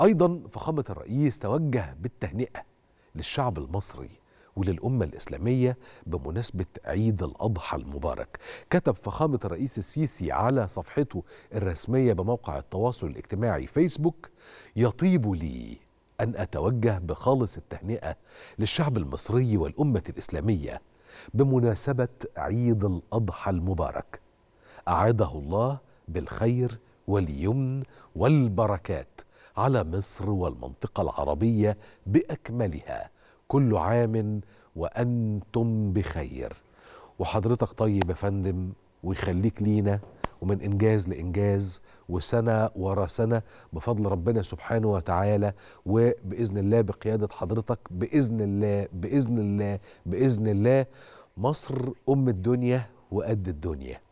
أيضا فخامة الرئيس توجه بالتهنئة للشعب المصري وللأمة الإسلامية بمناسبة عيد الأضحى المبارك كتب فخامة الرئيس السيسي على صفحته الرسمية بموقع التواصل الاجتماعي فيسبوك يطيب لي أن أتوجه بخالص التهنئة للشعب المصري والأمة الإسلامية بمناسبة عيد الأضحى المبارك أعاده الله بالخير واليمن والبركات على مصر والمنطقة العربية بأكملها كل عام وأنتم بخير وحضرتك طيب يا فندم ويخليك لينا ومن إنجاز لإنجاز وسنة ورا سنة بفضل ربنا سبحانه وتعالى وبإذن الله بقيادة حضرتك بإذن الله بإذن الله بإذن الله مصر أم الدنيا وقد الدنيا